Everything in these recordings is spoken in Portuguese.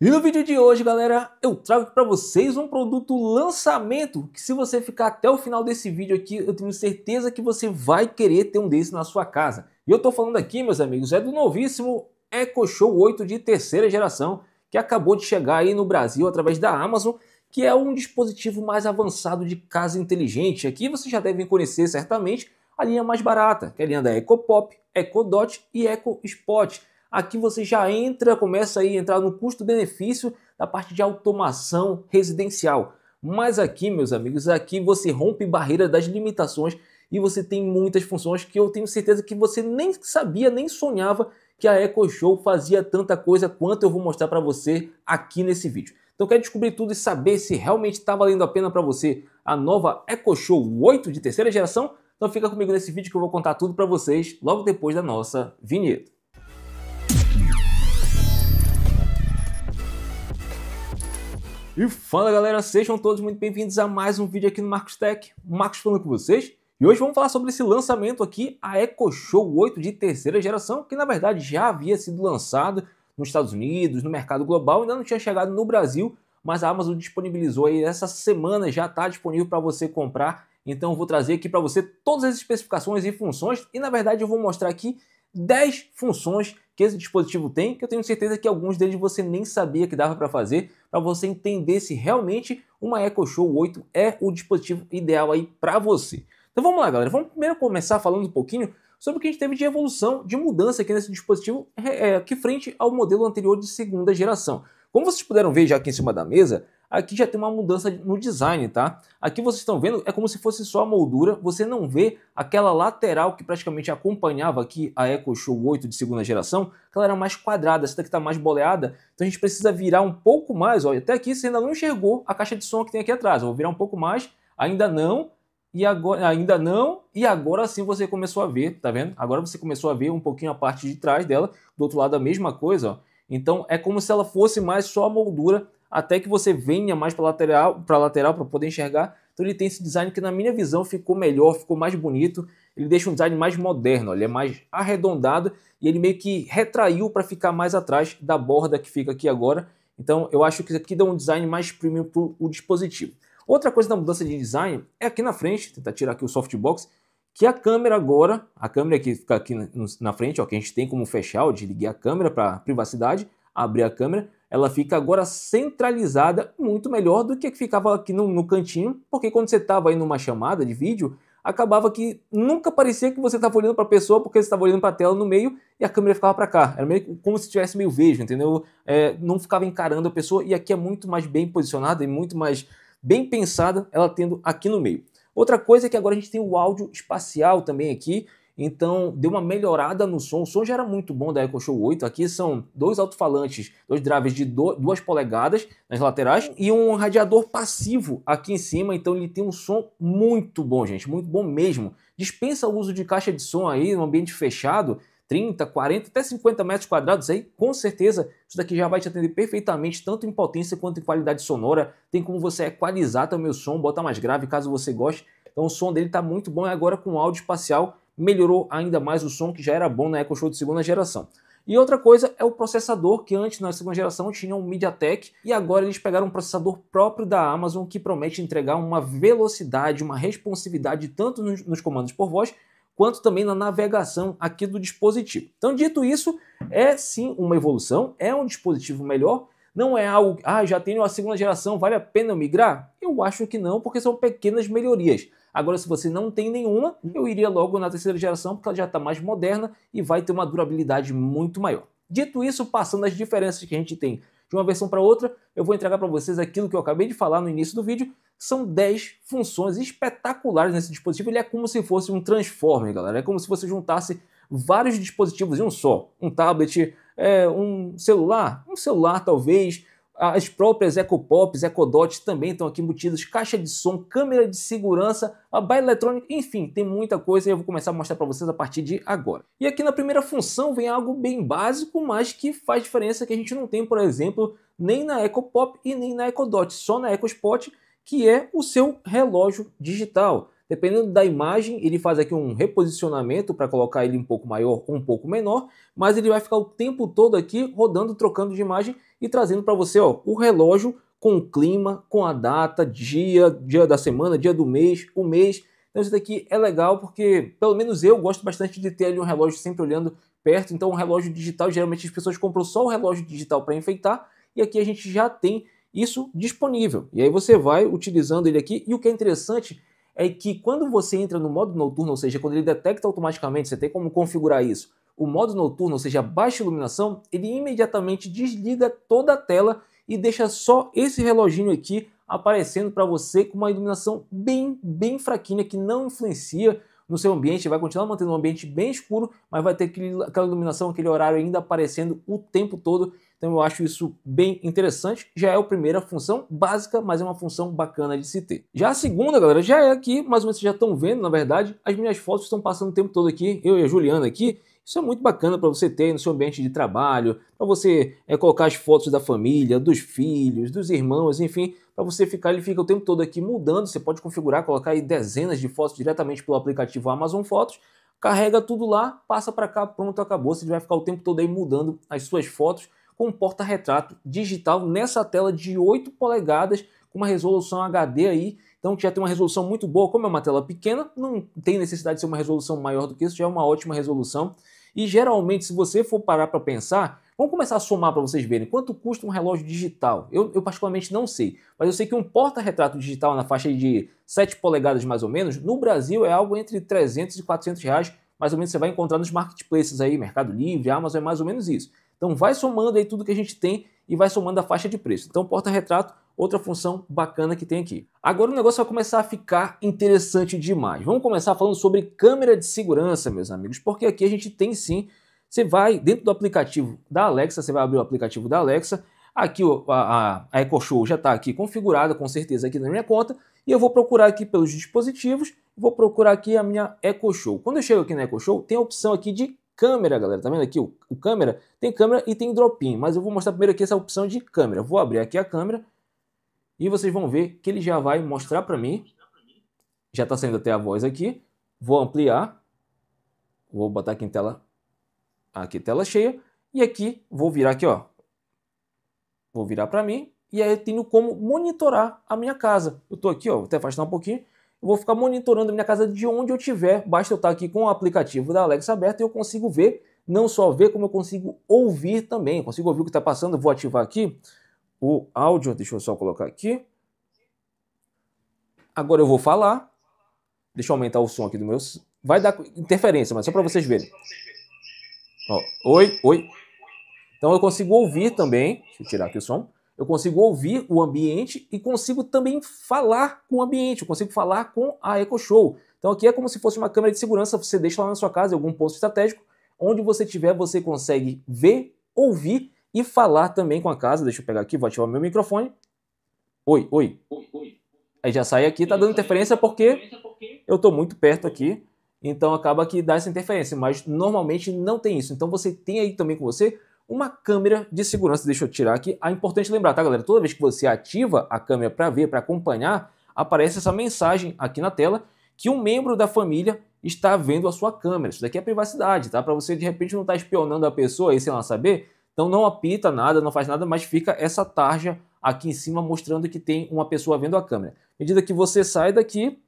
E no vídeo de hoje, galera, eu trago para vocês um produto lançamento que se você ficar até o final desse vídeo aqui, eu tenho certeza que você vai querer ter um desse na sua casa. E eu tô falando aqui, meus amigos, é do novíssimo Echo Show 8 de terceira geração, que acabou de chegar aí no Brasil através da Amazon, que é um dispositivo mais avançado de casa inteligente. Aqui vocês já devem conhecer certamente a linha mais barata, que é a linha da Eco Pop, Eco Dot e Eco Spot. Aqui você já entra, começa aí a entrar no custo-benefício da parte de automação residencial. Mas aqui, meus amigos, aqui você rompe barreira das limitações e você tem muitas funções que eu tenho certeza que você nem sabia, nem sonhava que a Echo Show fazia tanta coisa quanto eu vou mostrar para você aqui nesse vídeo. Então quer descobrir tudo e saber se realmente está valendo a pena para você a nova Echo Show 8 de terceira geração? Então fica comigo nesse vídeo que eu vou contar tudo para vocês logo depois da nossa vinheta. E fala galera, sejam todos muito bem-vindos a mais um vídeo aqui no Marcos Tech. Marcos falando com vocês. E hoje vamos falar sobre esse lançamento aqui, a Echo Show 8 de terceira geração, que na verdade já havia sido lançado nos Estados Unidos, no mercado global, ainda não tinha chegado no Brasil, mas a Amazon disponibilizou aí essa semana, já está disponível para você comprar. Então eu vou trazer aqui para você todas as especificações e funções e na verdade eu vou mostrar aqui 10 funções que esse dispositivo tem, que eu tenho certeza que alguns deles você nem sabia que dava para fazer, para você entender se realmente uma Echo Show 8 é o dispositivo ideal aí para você. Então vamos lá, galera. Vamos primeiro começar falando um pouquinho sobre o que a gente teve de evolução, de mudança aqui nesse dispositivo, é, é que frente ao modelo anterior de segunda geração. Como vocês puderam ver já aqui em cima da mesa, Aqui já tem uma mudança no design, tá? Aqui vocês estão vendo, é como se fosse só a moldura, você não vê aquela lateral que praticamente acompanhava aqui a Echo Show 8 de segunda geração, que ela era mais quadrada, essa daqui está mais boleada, então a gente precisa virar um pouco mais, olha, até aqui você ainda não enxergou a caixa de som que tem aqui atrás, eu vou virar um pouco mais, ainda não, e agora ainda não, e agora sim você começou a ver, tá vendo? Agora você começou a ver um pouquinho a parte de trás dela, do outro lado a mesma coisa, ó. Então é como se ela fosse mais só a moldura até que você venha mais para lateral, para lateral para poder enxergar. Então ele tem esse design que na minha visão ficou melhor, ficou mais bonito. Ele deixa um design mais moderno, ele é mais arredondado e ele meio que retraiu para ficar mais atrás da borda que fica aqui agora. Então eu acho que aqui dá um design mais premium para o dispositivo. Outra coisa da mudança de design é aqui na frente, tentar tirar aqui o softbox, que a câmera agora, a câmera que fica aqui na frente, ó, que a gente tem como fechar ou desligar a câmera para privacidade, abrir a câmera, ela fica agora centralizada muito melhor do que que ficava aqui no, no cantinho, porque quando você estava aí numa chamada de vídeo, acabava que nunca parecia que você estava olhando para a pessoa porque você estava olhando para a tela no meio e a câmera ficava para cá. Era meio como se tivesse meio vejo, entendeu? É, não ficava encarando a pessoa e aqui é muito mais bem posicionada e muito mais bem pensada ela tendo aqui no meio. Outra coisa é que agora a gente tem o áudio espacial também aqui, então, deu uma melhorada no som. O som já era muito bom da Echo Show 8. Aqui são dois alto-falantes, dois drives de duas polegadas nas laterais e um radiador passivo aqui em cima. Então, ele tem um som muito bom, gente. Muito bom mesmo. Dispensa o uso de caixa de som aí no ambiente fechado. 30, 40, até 50 metros quadrados aí, com certeza isso daqui já vai te atender perfeitamente, tanto em potência quanto em qualidade sonora. Tem como você equalizar também o som, botar mais grave caso você goste. Então o som dele está muito bom e agora com áudio espacial melhorou ainda mais o som que já era bom na Echo Show de segunda geração. E outra coisa é o processador, que antes na segunda geração tinha um MediaTek e agora eles pegaram um processador próprio da Amazon que promete entregar uma velocidade, uma responsividade tanto nos, nos comandos por voz quanto também na navegação aqui do dispositivo. Então, dito isso, é sim uma evolução, é um dispositivo melhor, não é algo, ah, já tenho a segunda geração, vale a pena eu migrar? Eu acho que não, porque são pequenas melhorias. Agora, se você não tem nenhuma, hum. eu iria logo na terceira geração, porque ela já está mais moderna e vai ter uma durabilidade muito maior. Dito isso, passando as diferenças que a gente tem de uma versão para outra, eu vou entregar para vocês aquilo que eu acabei de falar no início do vídeo. São 10 funções espetaculares nesse dispositivo. Ele é como se fosse um Transformer, galera. É como se você juntasse vários dispositivos em um só. Um tablet, é, um celular, um celular talvez, as próprias EcoPops, EcoDot também estão aqui embutidas, caixa de som, câmera de segurança, a baia eletrônica, enfim, tem muita coisa e eu vou começar a mostrar para vocês a partir de agora. E aqui na primeira função vem algo bem básico, mas que faz diferença que a gente não tem, por exemplo, nem na EcoPop e nem na EcoDot, só na EcoSpot, que é o seu relógio digital. Dependendo da imagem, ele faz aqui um reposicionamento para colocar ele um pouco maior ou um pouco menor, mas ele vai ficar o tempo todo aqui rodando, trocando de imagem e trazendo para você ó, o relógio com o clima, com a data, dia, dia da semana, dia do mês, o mês. Então isso daqui é legal porque, pelo menos eu, gosto bastante de ter ali um relógio sempre olhando perto. Então um relógio digital, geralmente as pessoas compram só o relógio digital para enfeitar e aqui a gente já tem isso disponível. E aí você vai utilizando ele aqui e o que é interessante é que quando você entra no modo noturno, ou seja, quando ele detecta automaticamente, você tem como configurar isso, o modo noturno, ou seja, baixa iluminação, ele imediatamente desliga toda a tela e deixa só esse reloginho aqui aparecendo para você com uma iluminação bem, bem fraquinha que não influencia no seu ambiente, vai continuar mantendo um ambiente bem escuro, mas vai ter aquele, aquela iluminação, aquele horário ainda aparecendo o tempo todo. Então eu acho isso bem interessante. Já é a primeira função básica, mas é uma função bacana de se ter. Já a segunda, galera, já é aqui, mais ou menos vocês já estão vendo, na verdade, as minhas fotos estão passando o tempo todo aqui, eu e a Juliana aqui, isso é muito bacana para você ter no seu ambiente de trabalho, para você é, colocar as fotos da família, dos filhos, dos irmãos, enfim, para você ficar, ele fica o tempo todo aqui mudando. Você pode configurar, colocar aí dezenas de fotos diretamente pelo aplicativo Amazon Fotos, carrega tudo lá, passa para cá, pronto, acabou. Você vai ficar o tempo todo aí mudando as suas fotos com um porta-retrato digital nessa tela de 8 polegadas com uma resolução HD aí. Então já tem uma resolução muito boa, como é uma tela pequena, não tem necessidade de ser uma resolução maior do que isso, já é uma ótima resolução. E geralmente, se você for parar para pensar, vamos começar a somar para vocês verem quanto custa um relógio digital. Eu, eu particularmente não sei, mas eu sei que um porta-retrato digital na faixa de 7 polegadas mais ou menos, no Brasil é algo entre 300 e 400 reais, mais ou menos você vai encontrar nos marketplaces aí, Mercado Livre, Amazon, é mais ou menos isso. Então vai somando aí tudo que a gente tem e vai somando a faixa de preço. Então, porta-retrato, outra função bacana que tem aqui. Agora o negócio vai começar a ficar interessante demais. Vamos começar falando sobre câmera de segurança, meus amigos, porque aqui a gente tem sim. Você vai dentro do aplicativo da Alexa, você vai abrir o aplicativo da Alexa. Aqui a, a, a Echo Show já está aqui configurada, com certeza, aqui na minha conta. E eu vou procurar aqui pelos dispositivos, vou procurar aqui a minha Echo Show. Quando eu chego aqui na Echo Show, tem a opção aqui de Câmera, galera, tá vendo aqui o, o câmera? Tem câmera e tem dropin, mas eu vou mostrar primeiro aqui essa opção de câmera. Vou abrir aqui a câmera e vocês vão ver que ele já vai mostrar para mim. Já está saindo até a voz aqui. Vou ampliar. Vou botar aqui em tela aqui tela cheia e aqui vou virar aqui, ó. Vou virar para mim e aí eu tenho como monitorar a minha casa. Eu tô aqui, ó, vou até afastar um pouquinho eu vou ficar monitorando a minha casa de onde eu estiver. Basta eu estar aqui com o aplicativo da Alexa aberto e eu consigo ver, não só ver, como eu consigo ouvir também. Eu consigo ouvir o que está passando, vou ativar aqui o áudio, deixa eu só colocar aqui. Agora eu vou falar. Deixa eu aumentar o som aqui do meu. Vai dar interferência, mas só para vocês verem. Ó, oi, oi. Então eu consigo ouvir também. Deixa eu tirar aqui o som. Eu consigo ouvir o ambiente e consigo também falar com o ambiente, eu consigo falar com a Echo Show. Então aqui é como se fosse uma câmera de segurança, você deixa lá na sua casa, em algum ponto estratégico, onde você estiver, você consegue ver, ouvir e falar também com a casa. Deixa eu pegar aqui, vou ativar meu microfone. Oi, oi. oi, oi. Aí já sai aqui, tá dando interferência porque eu estou muito perto aqui. Então acaba que dá essa interferência, mas normalmente não tem isso. Então você tem aí também com você uma câmera de segurança. Deixa eu tirar aqui. É importante lembrar, tá, galera? Toda vez que você ativa a câmera para ver, para acompanhar, aparece essa mensagem aqui na tela que um membro da família está vendo a sua câmera. Isso daqui é privacidade, tá? Para você de repente não estar tá espionando a pessoa aí sem ela saber. Então não apita nada, não faz nada, mas fica essa tarja aqui em cima mostrando que tem uma pessoa vendo a câmera. À medida que você sai daqui,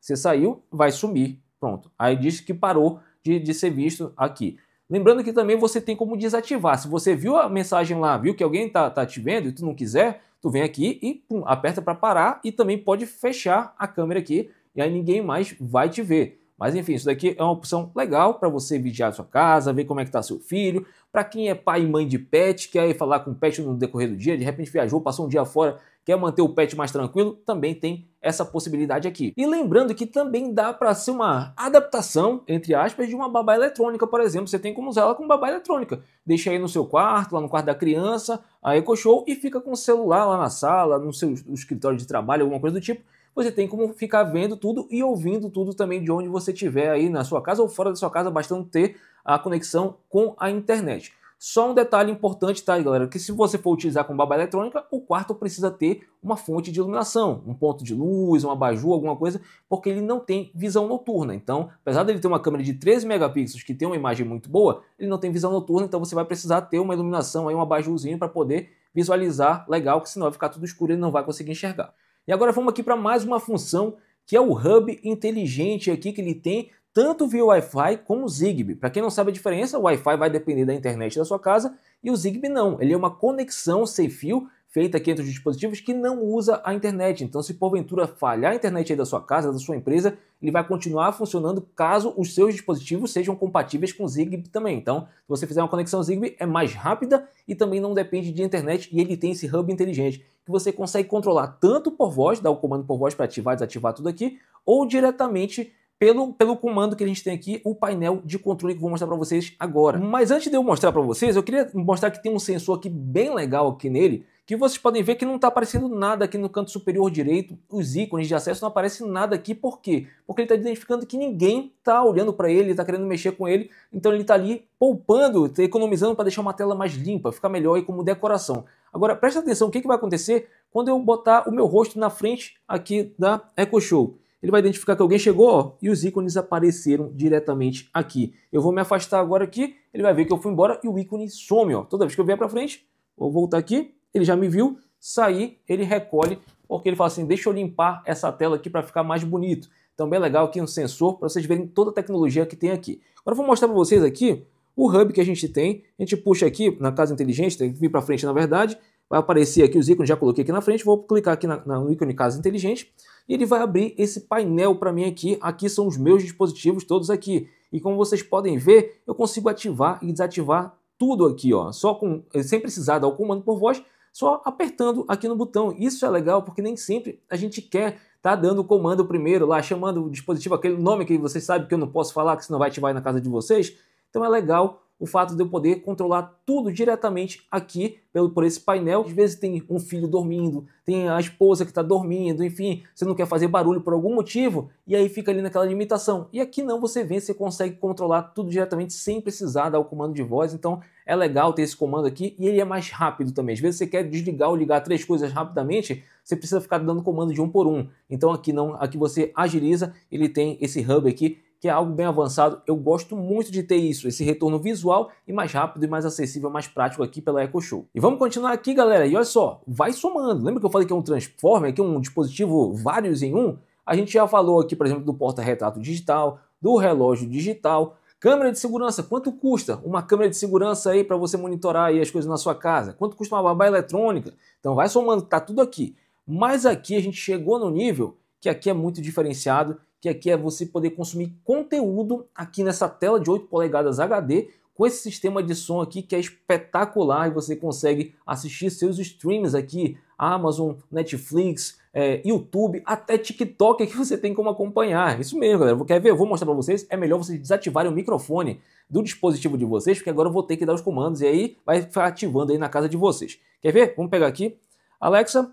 você saiu, vai sumir. Pronto. Aí diz que parou de, de ser visto aqui. Lembrando que também você tem como desativar. Se você viu a mensagem lá, viu que alguém está tá te vendo e tu não quiser, tu vem aqui e pum, aperta para parar e também pode fechar a câmera aqui e aí ninguém mais vai te ver. Mas enfim, isso daqui é uma opção legal para você vigiar a sua casa, ver como é que está seu filho. Para quem é pai e mãe de pet, quer ir falar com o pet no decorrer do dia, de repente viajou, passou um dia fora, quer manter o pet mais tranquilo, também tem essa possibilidade aqui. E lembrando que também dá para ser uma adaptação, entre aspas, de uma babá eletrônica, por exemplo. Você tem como usar ela com babá eletrônica. Deixa aí no seu quarto, lá no quarto da criança, a Eco Show, e fica com o celular lá na sala, no seu escritório de trabalho, alguma coisa do tipo você tem como ficar vendo tudo e ouvindo tudo também de onde você estiver aí na sua casa ou fora da sua casa, bastando ter a conexão com a internet. Só um detalhe importante, tá, galera? Que se você for utilizar com baba eletrônica, o quarto precisa ter uma fonte de iluminação, um ponto de luz, uma abajur, alguma coisa, porque ele não tem visão noturna. Então, apesar dele ter uma câmera de 13 megapixels que tem uma imagem muito boa, ele não tem visão noturna, então você vai precisar ter uma iluminação aí, um abajurzinho para poder visualizar legal, que senão vai ficar tudo escuro e ele não vai conseguir enxergar. E agora vamos aqui para mais uma função que é o hub inteligente aqui que ele tem tanto via Wi-Fi como Zigbee. Para quem não sabe a diferença, o Wi-Fi vai depender da internet da sua casa e o Zigbee não. Ele é uma conexão sem fio feita aqui entre os dispositivos que não usa a internet. Então, se porventura falhar a internet aí da sua casa, da sua empresa, ele vai continuar funcionando caso os seus dispositivos sejam compatíveis com Zigbee também. Então, se você fizer uma conexão Zigbee, é mais rápida e também não depende de internet e ele tem esse hub inteligente que você consegue controlar tanto por voz, dar o comando por voz para ativar e desativar tudo aqui, ou diretamente pelo, pelo comando que a gente tem aqui, o painel de controle que eu vou mostrar para vocês agora. Mas antes de eu mostrar para vocês, eu queria mostrar que tem um sensor aqui bem legal aqui nele, que vocês podem ver que não está aparecendo nada aqui no canto superior direito, os ícones de acesso não aparecem nada aqui, por quê? Porque ele está identificando que ninguém está olhando para ele, está querendo mexer com ele, então ele está ali poupando, tá economizando para deixar uma tela mais limpa, ficar melhor e como decoração. Agora, presta atenção, o que, que vai acontecer quando eu botar o meu rosto na frente aqui da Echo Show? ele vai identificar que alguém chegou ó, e os ícones apareceram diretamente aqui. Eu vou me afastar agora aqui, ele vai ver que eu fui embora e o ícone some. Ó. Toda vez que eu vier para frente, vou voltar aqui, ele já me viu, sair, ele recolhe, porque ele fala assim, deixa eu limpar essa tela aqui para ficar mais bonito. Então, bem é legal aqui um sensor para vocês verem toda a tecnologia que tem aqui. Agora eu vou mostrar para vocês aqui o hub que a gente tem. A gente puxa aqui na casa inteligente, tem que vir para frente na verdade, vai aparecer aqui os ícones, já coloquei aqui na frente, vou clicar aqui na, no ícone Casa Inteligente e ele vai abrir esse painel para mim aqui, aqui são os meus dispositivos todos aqui. E como vocês podem ver, eu consigo ativar e desativar tudo aqui, ó, só com, sem precisar dar o comando por voz, só apertando aqui no botão. Isso é legal porque nem sempre a gente quer tá dando o comando primeiro lá, chamando o dispositivo aquele nome que vocês sabem que eu não posso falar, que senão vai ativar aí na casa de vocês. Então é legal o fato de eu poder controlar tudo diretamente aqui pelo, por esse painel. Às vezes tem um filho dormindo, tem a esposa que está dormindo, enfim, você não quer fazer barulho por algum motivo e aí fica ali naquela limitação. E aqui não, você vê você consegue controlar tudo diretamente sem precisar dar o comando de voz. Então é legal ter esse comando aqui e ele é mais rápido também. Às vezes você quer desligar ou ligar três coisas rapidamente, você precisa ficar dando comando de um por um. Então aqui não, aqui você agiliza, ele tem esse hub aqui que é algo bem avançado. Eu gosto muito de ter isso, esse retorno visual e mais rápido e mais acessível, mais prático aqui pela Echo Show. E vamos continuar aqui, galera. E olha só, vai somando. Lembra que eu falei que é um transformer, que é um dispositivo vários em um? A gente já falou aqui, por exemplo, do porta-retrato digital, do relógio digital, Câmera de segurança, quanto custa uma câmera de segurança aí para você monitorar aí as coisas na sua casa? Quanto custa uma babá eletrônica? Então vai somando, tá tudo aqui. Mas aqui a gente chegou no nível que aqui é muito diferenciado que aqui é você poder consumir conteúdo aqui nessa tela de 8 polegadas HD com esse sistema de som aqui que é espetacular e você consegue assistir seus streams aqui, Amazon, Netflix, é, YouTube, até TikTok que você tem como acompanhar. Isso mesmo, galera. Quer ver? Eu vou mostrar para vocês. É melhor vocês desativarem o microfone do dispositivo de vocês, porque agora eu vou ter que dar os comandos e aí vai ativando aí na casa de vocês. Quer ver? Vamos pegar aqui. Alexa,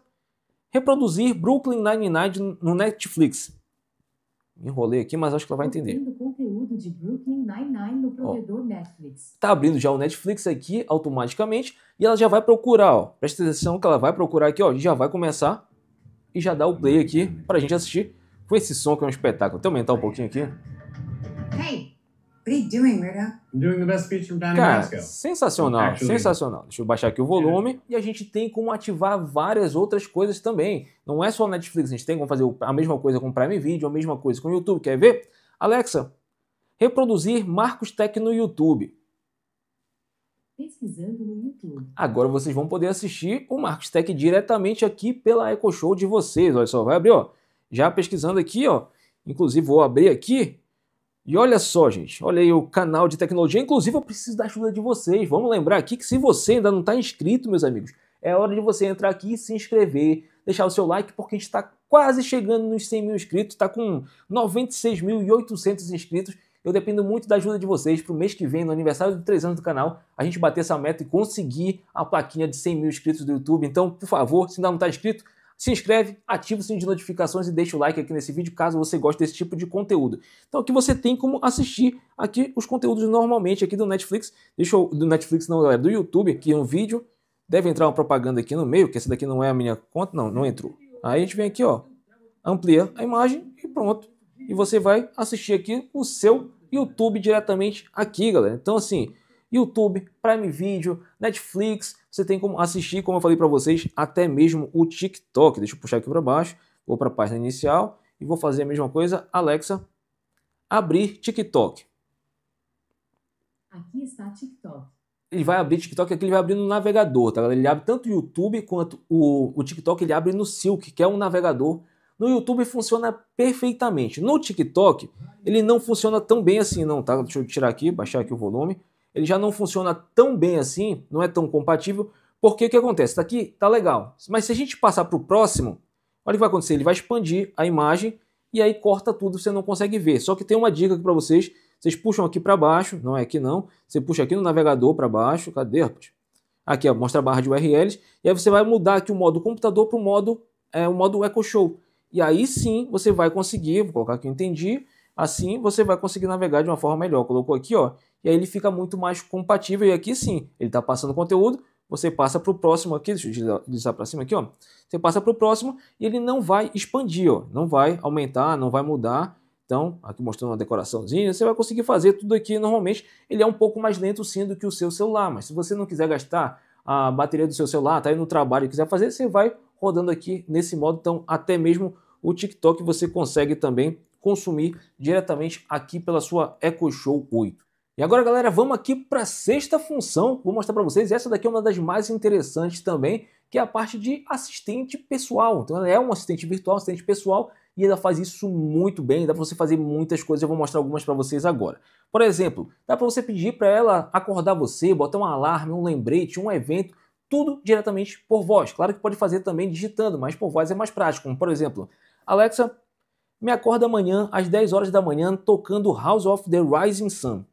reproduzir Brooklyn Nine-Nine no Netflix enrolei aqui, mas acho que ela vai entender. conteúdo de Brooklyn Nine-Nine no provedor ó, Netflix. Tá abrindo já o Netflix aqui automaticamente e ela já vai procurar, ó. Presta atenção que ela vai procurar aqui, ó. Já vai começar e já dá o play aqui pra gente assistir com esse som que é um espetáculo. Vou até aumentar um pouquinho aqui. Hey, What are you doing, weirdo? I'm doing the best speech from Donnie Cara, Brasco. sensacional, Actually. sensacional. Deixa eu baixar aqui o volume. E a gente tem como ativar várias outras coisas também. Não é só Netflix, a gente tem como fazer a mesma coisa com Prime Video, a mesma coisa com o YouTube. Quer ver? Alexa, reproduzir Marcos Tech no YouTube. Pesquisando no YouTube. Agora vocês vão poder assistir o Marcos Tech diretamente aqui pela Eco Show de vocês. Olha só, vai abrir, ó. Já pesquisando aqui, ó. Inclusive, vou abrir aqui e olha só, gente, olha aí o canal de tecnologia. Inclusive, eu preciso da ajuda de vocês. Vamos lembrar aqui que se você ainda não está inscrito, meus amigos, é hora de você entrar aqui e se inscrever, deixar o seu like, porque está quase chegando nos 100 mil inscritos, está com 96.800 inscritos. Eu dependo muito da ajuda de vocês para o mês que vem, no aniversário de 3 anos do canal, a gente bater essa meta e conseguir a plaquinha de 100 mil inscritos do YouTube. Então, por favor, se ainda não está inscrito, se inscreve, ativa o sininho de notificações e deixa o like aqui nesse vídeo caso você goste desse tipo de conteúdo. Então aqui você tem como assistir aqui os conteúdos normalmente aqui do Netflix. Deixa eu, do Netflix não, galera, do YouTube, aqui um vídeo. Deve entrar uma propaganda aqui no meio, que essa daqui não é a minha conta, não, não entrou. Aí a gente vem aqui, ó, amplia a imagem e pronto. E você vai assistir aqui o seu YouTube diretamente aqui, galera. Então assim, YouTube, Prime Video, Netflix, você tem como assistir, como eu falei para vocês, até mesmo o TikTok. Deixa eu puxar aqui para baixo, vou para a página inicial e vou fazer a mesma coisa. Alexa, abrir TikTok. Aqui está TikTok. Ele vai abrir TikTok, aqui ele vai abrir no navegador, tá Ele abre tanto o YouTube quanto o, o TikTok, ele abre no Silk, que é um navegador. No YouTube funciona perfeitamente. No TikTok, ele não funciona tão bem assim não, tá? Deixa eu tirar aqui, baixar aqui o volume ele já não funciona tão bem assim, não é tão compatível, porque o que acontece? Está aqui, está legal. Mas se a gente passar para o próximo, olha o que vai acontecer, ele vai expandir a imagem e aí corta tudo, você não consegue ver. Só que tem uma dica aqui para vocês, vocês puxam aqui para baixo, não é aqui não, você puxa aqui no navegador para baixo, cadê, Aqui, ó, mostra a barra de URLs, e aí você vai mudar aqui o modo computador para o modo, é, o modo Echo Show. E aí sim você vai conseguir, vou colocar aqui entendi, assim você vai conseguir navegar de uma forma melhor. Colocou aqui, ó, e aí ele fica muito mais compatível. E aqui sim, ele está passando conteúdo, você passa para o próximo aqui, deixa eu deslizar para cima aqui, ó. Você passa para o próximo e ele não vai expandir, ó. não vai aumentar, não vai mudar. Então, aqui mostrando uma decoraçãozinha, você vai conseguir fazer tudo aqui normalmente. Ele é um pouco mais lento sim do que o seu celular, mas se você não quiser gastar a bateria do seu celular, tá aí no trabalho e quiser fazer, você vai rodando aqui nesse modo. Então, até mesmo o TikTok você consegue também consumir diretamente aqui pela sua Echo Show 8. E agora, galera, vamos aqui para a sexta função. Vou mostrar para vocês. Essa daqui é uma das mais interessantes também, que é a parte de assistente pessoal. Então, ela é um assistente virtual, assistente pessoal, e ela faz isso muito bem. Dá para você fazer muitas coisas. Eu vou mostrar algumas para vocês agora. Por exemplo, dá para você pedir para ela acordar você, botar um alarme, um lembrete, um evento, tudo diretamente por voz. Claro que pode fazer também digitando, mas por voz é mais prático. Como, por exemplo, Alexa, me acorda amanhã às 10 horas da manhã tocando House of the Rising Sun.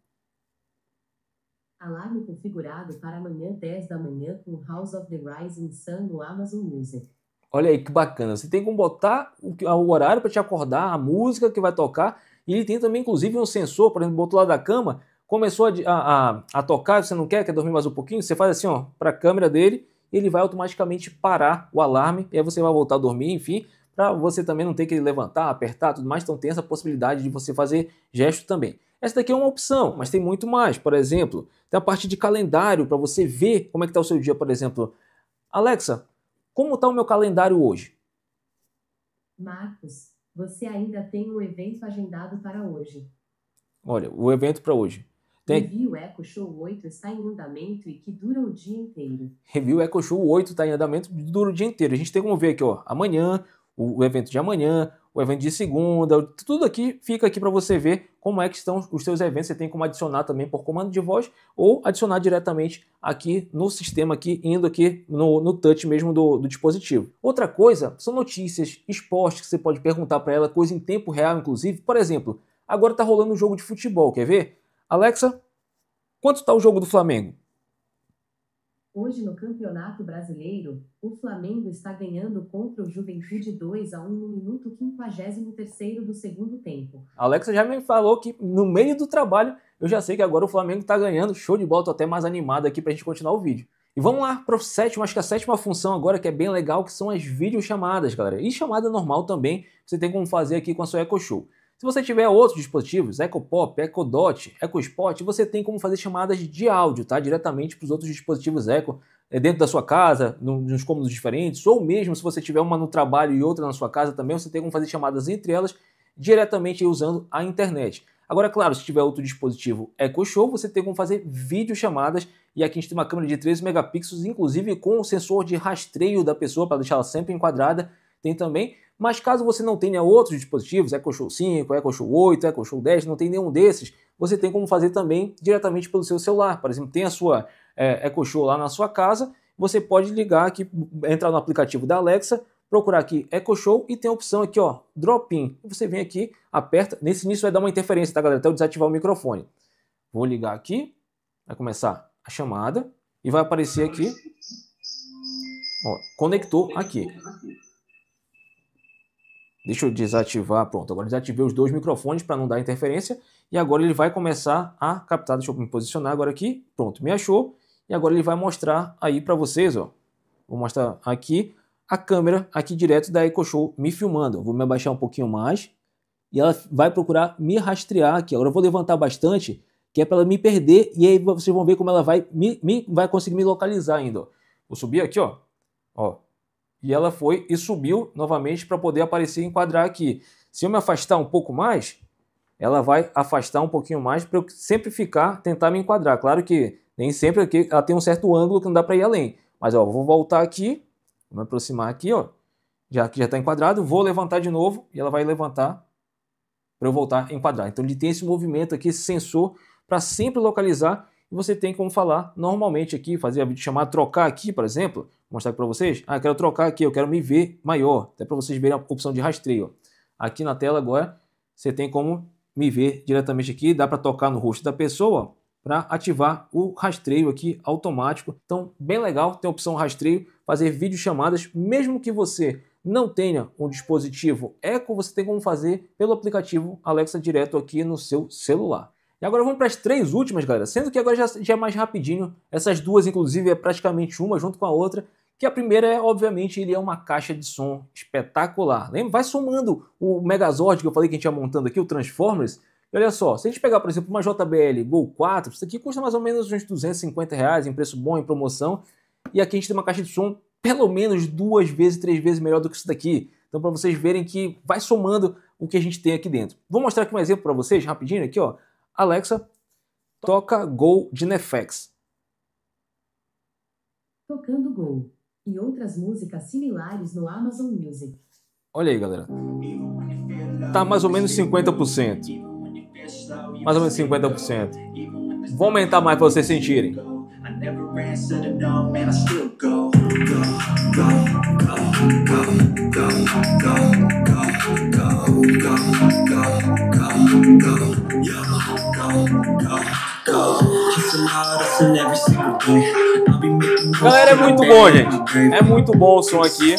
Alarme configurado para amanhã 10 da manhã com House of the Rising Sun no Amazon Music. Olha aí que bacana. Você tem como botar o horário para te acordar, a música que vai tocar. E ele tem também, inclusive, um sensor, por exemplo, outro lá da cama, começou a, a, a tocar, você não quer, quer dormir mais um pouquinho? Você faz assim, ó, para a câmera dele, ele vai automaticamente parar o alarme, e aí você vai voltar a dormir, enfim, para você também não ter que levantar, apertar, tudo mais. Então tem essa possibilidade de você fazer gesto também. Essa daqui é uma opção, mas tem muito mais. Por exemplo, tem a parte de calendário para você ver como é que está o seu dia. Por exemplo, Alexa, como está o meu calendário hoje? Marcos, você ainda tem um evento agendado para hoje. Olha, o evento para hoje. Tem... Review Eco Show 8 está em andamento e que dura o dia inteiro. Review Eco Show 8 está em andamento e dura o dia inteiro. A gente tem como ver aqui, ó, amanhã, o, o evento de amanhã, o evento de segunda, tudo aqui fica aqui para você ver como é que estão os seus eventos. Você tem como adicionar também por comando de voz ou adicionar diretamente aqui no sistema, aqui indo aqui no, no touch mesmo do, do dispositivo. Outra coisa são notícias, esportes que você pode perguntar para ela, coisa em tempo real, inclusive. Por exemplo, agora está rolando um jogo de futebol, quer ver? Alexa, quanto está o jogo do Flamengo? Hoje no Campeonato Brasileiro, o Flamengo está ganhando contra o Juventude 2 a 1 no minuto 53 do segundo tempo. Alexa já me falou que no meio do trabalho eu já sei que agora o Flamengo está ganhando. Show de bola, tô até mais animado aqui para a gente continuar o vídeo. E vamos lá para o sétimo, acho que a sétima função agora que é bem legal, que são as videochamadas, galera. E chamada normal também, você tem como fazer aqui com a sua EcoShow. Se você tiver outros dispositivos, EcoPop, EcoDot, Spot, você tem como fazer chamadas de áudio, tá? Diretamente para os outros dispositivos Eco, é, dentro da sua casa, nos cômodos diferentes, ou mesmo se você tiver uma no trabalho e outra na sua casa também, você tem como fazer chamadas entre elas diretamente usando a internet. Agora, claro, se tiver outro dispositivo Echo Show, você tem como fazer videochamadas. E aqui a gente tem uma câmera de 13 megapixels, inclusive com o sensor de rastreio da pessoa para deixá-la sempre enquadrada. Tem também mas caso você não tenha outros dispositivos, Echo Show 5, Echo Show 8, Echo Show 10, não tem nenhum desses, você tem como fazer também diretamente pelo seu celular. Por exemplo, tem a sua é, Echo Show lá na sua casa, você pode ligar aqui, entrar no aplicativo da Alexa, procurar aqui Echo Show e tem a opção aqui, ó, Drop-in. Você vem aqui, aperta, nesse início vai dar uma interferência, tá galera, até eu desativar o microfone. Vou ligar aqui, vai começar a chamada e vai aparecer aqui, ó, conectou aqui. Deixa eu desativar, pronto, agora desativei os dois microfones para não dar interferência e agora ele vai começar a captar, deixa eu me posicionar agora aqui, pronto, me achou e agora ele vai mostrar aí para vocês, ó. Vou mostrar aqui a câmera aqui direto da Echo Show me filmando. Vou me abaixar um pouquinho mais e ela vai procurar me rastrear aqui. Agora eu vou levantar bastante, que é para ela me perder e aí vocês vão ver como ela vai me, me vai conseguir me localizar ainda, ó. Vou subir aqui, ó. Ó, e ela foi e subiu novamente para poder aparecer e enquadrar aqui. Se eu me afastar um pouco mais, ela vai afastar um pouquinho mais para eu sempre ficar, tentar me enquadrar. Claro que nem sempre aqui ela tem um certo ângulo que não dá para ir além. Mas ó, vou voltar aqui, vou me aproximar aqui, ó. Já que já está enquadrado, vou levantar de novo e ela vai levantar para eu voltar a enquadrar. Então ele tem esse movimento aqui, esse sensor, para sempre localizar e você tem como falar normalmente aqui, fazer a videochamada, trocar aqui, por exemplo, vou mostrar aqui para vocês, ah, quero trocar aqui, eu quero me ver maior, até para vocês verem a opção de rastreio. Aqui na tela agora, você tem como me ver diretamente aqui, dá para tocar no rosto da pessoa para ativar o rastreio aqui automático. Então, bem legal, tem a opção rastreio, fazer videochamadas, mesmo que você não tenha um dispositivo Echo, você tem como fazer pelo aplicativo Alexa direto aqui no seu celular. E agora vamos para as três últimas, galera, sendo que agora já, já é mais rapidinho. Essas duas, inclusive, é praticamente uma junto com a outra. Que a primeira é, obviamente, ele é uma caixa de som espetacular. Lembra? Vai somando o Megazord que eu falei que a gente ia montando aqui, o Transformers. E olha só, se a gente pegar, por exemplo, uma JBL Go 4, isso aqui custa mais ou menos uns 250 reais, em preço bom, em promoção. E aqui a gente tem uma caixa de som pelo menos duas vezes, três vezes melhor do que isso daqui. Então, para vocês verem que vai somando o que a gente tem aqui dentro. Vou mostrar aqui um exemplo para vocês, rapidinho, aqui, ó. Alexa, toca Gol de Nefex. Tocando Gol e outras músicas similares no Amazon Music. Olha aí, galera. Tá mais ou menos 50%. Mais ou menos 50%. Vou aumentar mais para vocês sentirem. Galera, é muito bom, gente. É muito bom o som aqui.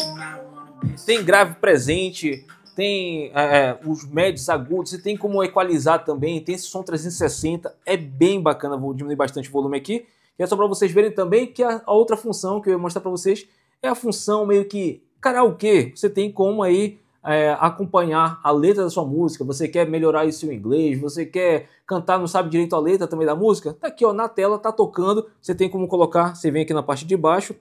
Tem grave presente, tem é, é os médios agudos, você tem como equalizar também, tem esse som 360, é bem bacana, vou diminuir bastante o volume aqui. E é só para vocês verem também que a, a outra função que eu ia mostrar para vocês é a função meio que karaokê. Você tem como aí é, acompanhar a letra da sua música, você quer melhorar isso em inglês, você quer cantar, não sabe direito a letra também da música, tá aqui ó, na tela, tá tocando, você tem como colocar, você vem aqui na parte de baixo,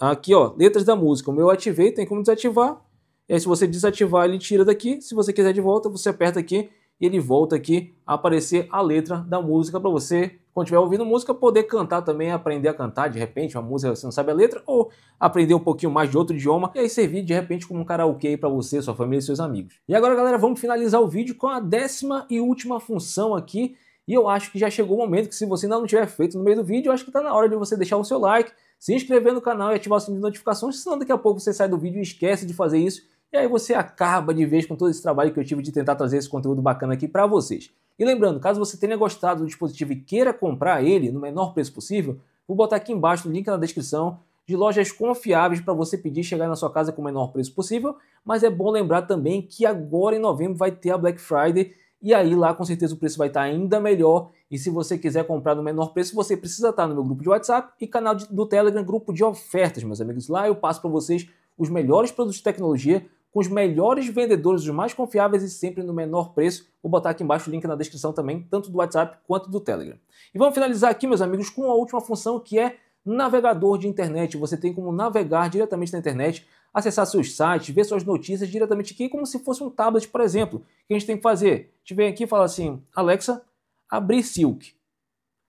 aqui ó, letras da música, o meu eu ativei, tem como desativar, e aí se você desativar ele tira daqui, se você quiser de volta, você aperta aqui e ele volta aqui a aparecer a letra da música para você, quando estiver ouvindo música, poder cantar também, aprender a cantar de repente uma música que você não sabe a letra, ou aprender um pouquinho mais de outro idioma e aí servir de repente como um karaokê para você, sua família e seus amigos. E agora, galera, vamos finalizar o vídeo com a décima e última função aqui. E eu acho que já chegou o momento que se você ainda não tiver feito no meio do vídeo, eu acho que está na hora de você deixar o seu like, se inscrever no canal e ativar o sininho de notificações, senão daqui a pouco você sai do vídeo e esquece de fazer isso e aí você acaba de vez com todo esse trabalho que eu tive de tentar trazer esse conteúdo bacana aqui para vocês. E lembrando, caso você tenha gostado do dispositivo e queira comprar ele no menor preço possível, vou botar aqui embaixo o link na descrição de lojas confiáveis para você pedir chegar na sua casa com o menor preço possível, mas é bom lembrar também que agora em novembro vai ter a Black Friday e aí lá com certeza o preço vai estar ainda melhor. E se você quiser comprar no menor preço, você precisa estar no meu grupo de WhatsApp e canal do Telegram, grupo de ofertas, meus amigos. Lá eu passo para vocês os melhores produtos de tecnologia com os melhores vendedores, os mais confiáveis e sempre no menor preço. Vou botar aqui embaixo o link na descrição também, tanto do WhatsApp quanto do Telegram. E vamos finalizar aqui, meus amigos, com a última função que é navegador de internet. Você tem como navegar diretamente na internet, acessar seus sites, ver suas notícias diretamente aqui, como se fosse um tablet, por exemplo. O que a gente tem que fazer? A gente vem aqui e fala assim, Alexa, abrir Silk.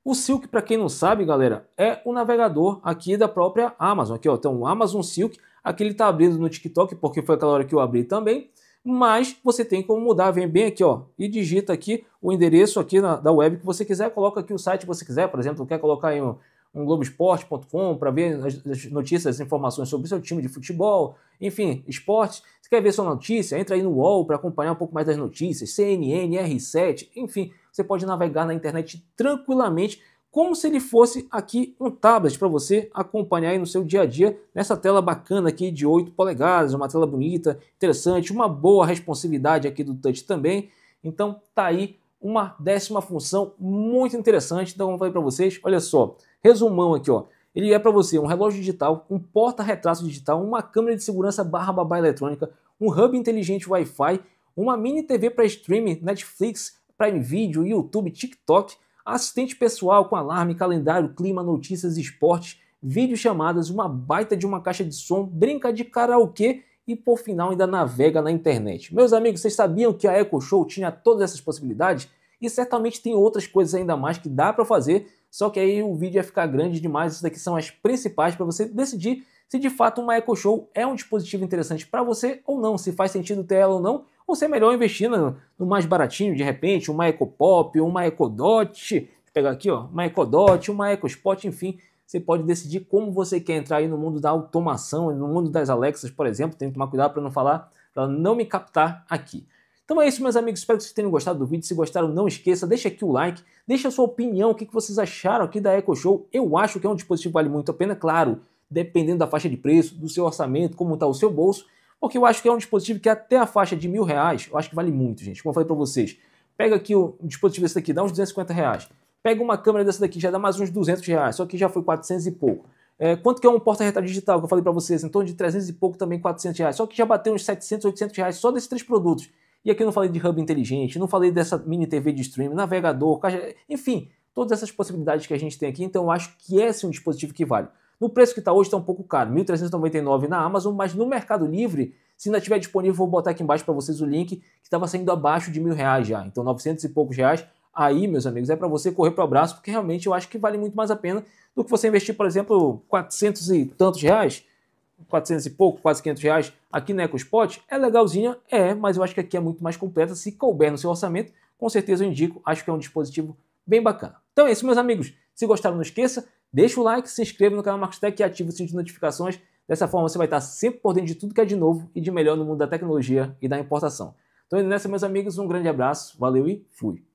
O Silk, para quem não sabe, galera, é o navegador aqui da própria Amazon. Aqui, ó, então Amazon Silk. Aqui ele está abrindo no TikTok, porque foi aquela hora que eu abri também. Mas você tem como mudar, vem bem aqui ó, e digita aqui o endereço aqui na, da web que você quiser, coloca aqui o site que você quiser, por exemplo, quer colocar em um, um globoesporte.com para ver as notícias, as informações sobre o seu time de futebol, enfim, esportes. quer ver sua notícia, entra aí no UOL para acompanhar um pouco mais das notícias, CNN, R7, enfim, você pode navegar na internet tranquilamente como se ele fosse aqui um tablet para você acompanhar aí no seu dia a dia nessa tela bacana aqui de 8 polegadas, uma tela bonita, interessante, uma boa responsividade aqui do touch também. Então tá aí uma décima função muito interessante, então vou falar para vocês, olha só, resumão aqui, ó. Ele é para você um relógio digital, um porta-retrato digital, uma câmera de segurança barra babá eletrônica, um hub inteligente Wi-Fi, uma mini TV para streaming, Netflix, Prime Video, YouTube, TikTok, assistente pessoal com alarme, calendário, clima, notícias, esportes, videochamadas, uma baita de uma caixa de som, brinca de karaokê e por final ainda navega na internet. Meus amigos, vocês sabiam que a Echo Show tinha todas essas possibilidades? E certamente tem outras coisas ainda mais que dá para fazer, só que aí o vídeo ia ficar grande demais, essas daqui são as principais para você decidir se de fato uma Echo Show é um dispositivo interessante para você ou não, se faz sentido ter ela ou não, ou se é melhor investir no, no mais baratinho, de repente, uma Ecopop, uma Ecodot, pegar aqui, ó, uma Ecodot, uma Ecospot, enfim, você pode decidir como você quer entrar aí no mundo da automação, no mundo das Alexas, por exemplo, tem que tomar cuidado para não falar, para não me captar aqui. Então é isso, meus amigos. Espero que vocês tenham gostado do vídeo. Se gostaram, não esqueça, deixa aqui o like, deixa a sua opinião, o que vocês acharam aqui da EcoShow, Show. Eu acho que é um dispositivo que vale muito a pena, claro, dependendo da faixa de preço, do seu orçamento, como está o seu bolso porque eu acho que é um dispositivo que até a faixa de mil reais, eu acho que vale muito, gente. Como eu falei para vocês, pega aqui o dispositivo desse daqui, dá uns 250 reais. Pega uma câmera dessa daqui, já dá mais uns 200 reais, só que já foi 400 e pouco. É, quanto que é um porta-retrato digital que eu falei para vocês? Em torno de 300 e pouco, também 400 reais. Só que já bateu uns 700, 800 reais só desses três produtos. E aqui eu não falei de hub inteligente, não falei dessa mini TV de streaming, navegador, caixa, enfim, todas essas possibilidades que a gente tem aqui. Então eu acho que esse é um dispositivo que vale. No preço que está hoje está um pouco caro, 1.399 na Amazon, mas no Mercado Livre, se ainda estiver disponível, vou botar aqui embaixo para vocês o link, que estava saindo abaixo de mil reais já, então 900 e poucos reais. Aí, meus amigos, é para você correr para o abraço, porque realmente eu acho que vale muito mais a pena do que você investir, por exemplo, 400 e tantos reais 400 e pouco, quase 500 reais aqui na EcoSpot, é legalzinha, é, mas eu acho que aqui é muito mais completa. Se couber no seu orçamento, com certeza eu indico, acho que é um dispositivo bem bacana. Então é isso, meus amigos. Se gostaram, não esqueça, Deixa o like, se inscreva no canal Marcos Tech e ativa o sininho de notificações. Dessa forma você vai estar sempre por dentro de tudo que é de novo e de melhor no mundo da tecnologia e da importação. Então, nessa, meus amigos, um grande abraço, valeu e fui!